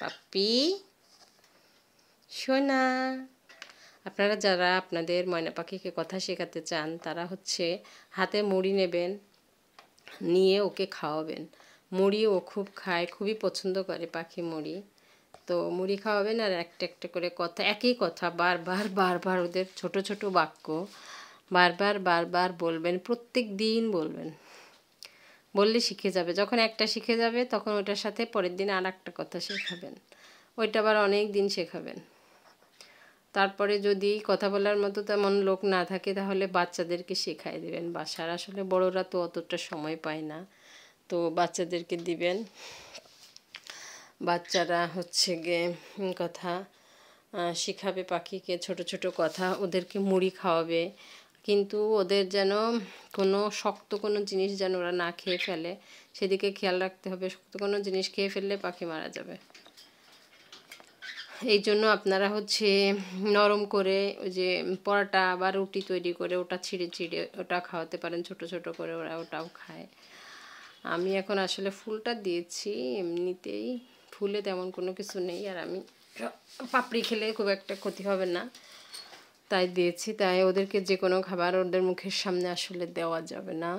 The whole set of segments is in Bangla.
পাপি সোনা আপনারা যারা আপনাদের ময়না পাখিকে কথা শেখাতে চান তারা হচ্ছে হাতে মুড়ি নেবেন নিয়ে ওকে খাওয়াবেন মুড়ি ও খুব খায় খুবই পছন্দ করে পাখি মুড়ি তো মুড়ি খাওয়াবেন আর একটা একটা করে কথা একই কথা বারবার বারবার ওদের ছোট ছোট বাক্য বারবার বারবার বলবেন প্রত্যেক দিন বলবেন বললে শিখে যাবে যখন একটা শিখে যাবে তখন ওটার সাথে পরের দিন আর একটা কথা শেখাবেন ওইটা আবার অনেক দিন শেখাবেন তারপরে যদি কথা বলার মতো তেমন লোক না থাকে তাহলে বাচ্চাদেরকে শেখাই দেবেন বাসার আসলে বড়রা তো অতটা সময় পায় না তো বাচ্চাদেরকে দিবেন বাচ্চারা হচ্ছে গে কথা শিখাবে পাখিকে ছোট ছোট কথা ওদেরকে মুড়ি খাওয়াবে কিন্তু ওদের যেন কোনো শক্ত কোনো জিনিস যেন ওরা না খেয়ে ফেলে সেদিকে খেয়াল রাখতে হবে শক্ত কোনো জিনিস খেয়ে ফেললে পাখি মারা যাবে এই জন্য আপনারা হচ্ছে নরম করে ওই যে পরোটা বা রুটি তৈরি করে ওটা ছিঁড়ে ছিঁড়ে ওটা খাওয়াতে পারেন ছোট ছোট করে ওরা ওটাও খায় আমি এখন আসলে ফুলটা দিয়েছি এমনিতেই ফুলে তেমন কোনো কিছু নেই আর আমি পাপড়ি খেলে খুব একটা ক্ষতি হবে না তাই দিয়েছি তাই ওদেরকে যে কোনো খাবার ওদের মুখের সামনে আসলে দেওয়া যাবে না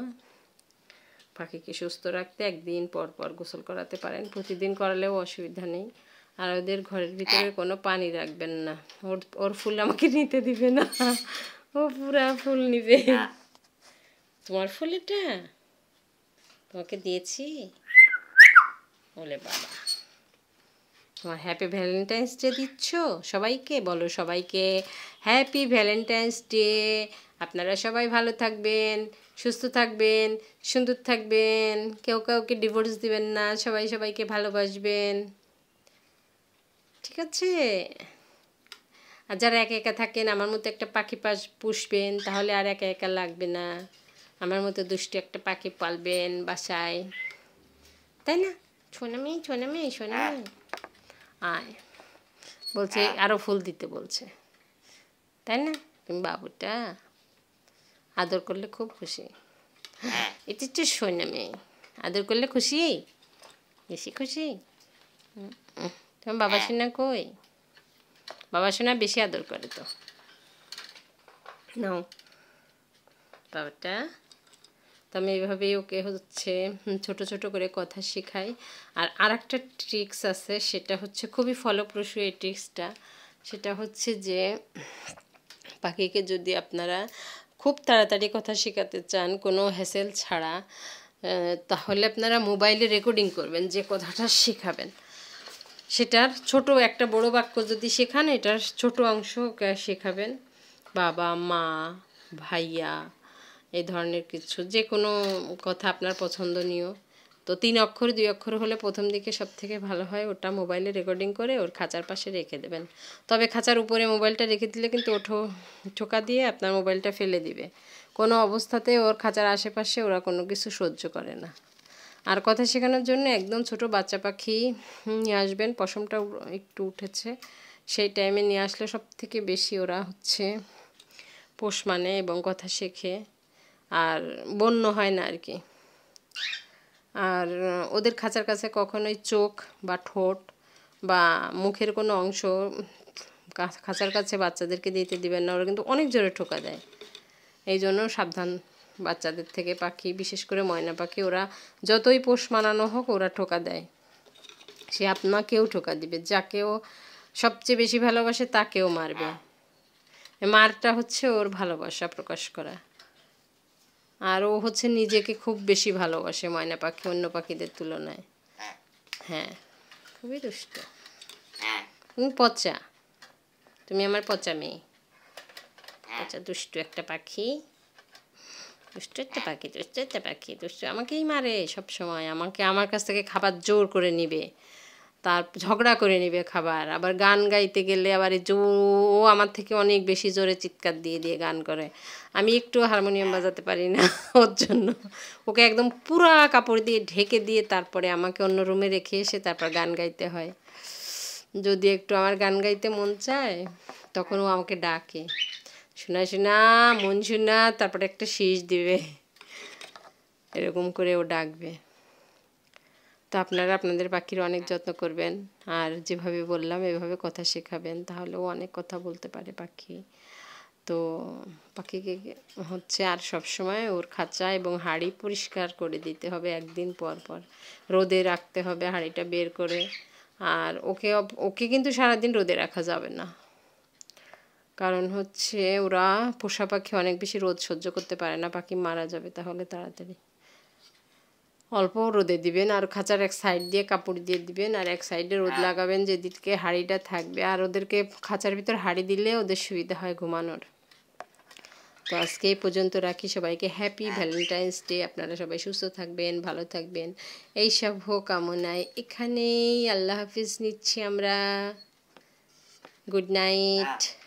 পাখিকে সুস্থ রাখতে একদিন পর পর গোসল করাতে পারেন প্রতিদিন করালেও অসুবিধা নেই আর ওদের ঘরের ভিতরে কোনো পানি রাখবেন না ওর ওর ফুল আমাকে নিতে দিবে না ও পুরা ফুল নিবে তোমার ফুল এটা তোমাকে দিয়েছি বলে বাবা তোমার হ্যাপি ভ্যালেন্টাইন্স ডে দিচ্ছ সবাইকে বলো সবাইকে হ্যাপি ভ্যালেন্টাইন্স ডে আপনারা সবাই ভালো থাকবেন সুস্থ থাকবেন সুন্দর থাকবেন কেউ কাউকে ডিভোর্স দিবেন না সবাই সবাইকে ভালোবাসবেন ঠিক আছে আর যারা একা একা থাকেন আমার মতো একটা পাখি পাশ পুষবেন তাহলে আর একা একা লাগবে না আমার মতো দুষ্টু একটা পাখি পালবেন বাসায় তাই না ছোনামি মেয়ে শোনামি মেয়ে আয় বলছে হ্যাঁ। আরও ফুল দিতে বলছে তাই না তুমি বাবুটা আদর করলে খুব খুশি হ্যাঁ। এটা একটু শোন মেয়ে আদর করলে খুশি বেশি খুশি তোমার বাবা হ্যাঁ। সোনা কই বাবা সোনা বেশি আদর করে তো নাও বাবাটা তো আমি এভাবেই ওকে হচ্ছে ছোট ছোট করে কথা শেখাই আর আরেকটা ট্রিক্স আছে সেটা হচ্ছে খুবই ফলপ্রসূ এই ট্রিক্সটা সেটা হচ্ছে যে পাখিকে যদি আপনারা খুব তাড়াতাড়ি কথা শেখাতে চান কোনো হ্যাসেল ছাড়া তাহলে আপনারা মোবাইলে রেকর্ডিং করবেন যে কথাটা শেখাবেন সেটার ছোট একটা বড় বাক্য যদি শেখান এটার ছোট অংশ শেখাবেন বাবা মা ভাইয়া এই ধরনের কিছু যে কোনো কথা আপনার পছন্দনীয় তো তিন অক্ষর দুই অক্ষর হলে প্রথম দিকে সব থেকে ভালো হয় ওটা মোবাইলে রেকর্ডিং করে ওর খাঁচার পাশে রেখে দেবেন তবে খাঁচার উপরে মোবাইলটা রেখে দিলে কিন্তু ওঠো ঠোকা দিয়ে আপনার মোবাইলটা ফেলে দিবে কোনো অবস্থাতে ওর খাঁচার আশেপাশে ওরা কোনো কিছু সহ্য করে না আর কথা শেখানোর জন্য একদম ছোট বাচ্চা পাখি নিয়ে আসবেন পশমটা একটু উঠেছে সেই টাইমে নিয়ে আসলে সব থেকে বেশি ওরা হচ্ছে পোষ মানে এবং কথা শেখে আর বন্য হয় না আর কি আর ওদের খাঁচার কাছে কখনোই চোখ বা ঠোঁট বা মুখের কোনো অংশ খাঁচার কাছে বাচ্চাদেরকে দিতে দিবেন না ওরা কিন্তু অনেক জোরে ঠোকা দেয় এই জন্য সাবধান বাচ্চাদের থেকে পাখি বিশেষ করে ময়না পাখি ওরা যতই পোষ মানানো হোক ওরা ঠোকা দেয় সে আপনাকেও ঠোকা দিবে যাকেও সবচেয়ে বেশি ভালোবাসে তাকেও মারবে মারটা হচ্ছে ওর ভালোবাসা প্রকাশ করা আর ও হচ্ছে নিজেকে খুব বেশি ভালোবাসে ময়না পাখি অন্য পাখিদের তুলনায় হ্যাঁ খুবই দুষ্ট তুমি পচা তুমি আমার পচা মেয়ে পচা দুষ্টু একটা পাখি দুষ্টু একটা পাখি দুষ্ট একটা পাখি দুষ্টু আমাকেই মারে সব সময় আমাকে আমার কাছ থেকে খাবার জোর করে নিবে তার ঝগড়া করে নেবে খাবার আবার গান গাইতে গেলে আবার জো ও আমার থেকে অনেক বেশি জোরে চিৎকার দিয়ে দিয়ে গান করে আমি একটু হারমোনিয়াম বাজাতে পারি না ওর জন্য ওকে একদম পুরা কাপড় দিয়ে ঢেকে দিয়ে তারপরে আমাকে অন্য রুমে রেখে এসে তারপর গান গাইতে হয় যদি একটু আমার গান গাইতে মন চায় তখন ও আমাকে ডাকে শোনা শোনা মন শোনা তারপরে একটা শীষ দিবে এরকম করে ও ডাকবে তো আপনারা আপনাদের পাখির অনেক যত্ন করবেন আর যেভাবে বললাম এভাবে কথা শেখাবেন তাহলেও অনেক কথা বলতে পারে পাখি তো পাখিকে হচ্ছে আর সব সময় ওর খাঁচা এবং হাড়ি পরিষ্কার করে দিতে হবে একদিন পর পর রোদে রাখতে হবে হাড়িটা বের করে আর ওকে ওকে কিন্তু সারাদিন রোদে রাখা যাবে না কারণ হচ্ছে ওরা পোষা পাখি অনেক বেশি রোদ সহ্য করতে পারে না পাখি মারা যাবে তাহলে তাড়াতাড়ি অল্প রোদে দিবেন আর খাঁচার এক সাইড দিয়ে কাপড় দিয়ে দিবেন আর এক সাইডে রোদ হ্যাঁ। লাগাবেন যেদিকে হাড়িটা থাকবে আর ওদেরকে খাঁচার ভিতর হাড়ি দিলে ওদের সুবিধা হয় ঘুমানোর তো আজকে এই পর্যন্ত রাখি সবাইকে হ্যাপি ভ্যালেন্টাইন্স ডে আপনারা সবাই সুস্থ থাকবেন ভালো থাকবেন এই সব হোক কামনায় এখানেই আল্লাহ হাফিজ নিচ্ছি আমরা গুড নাইট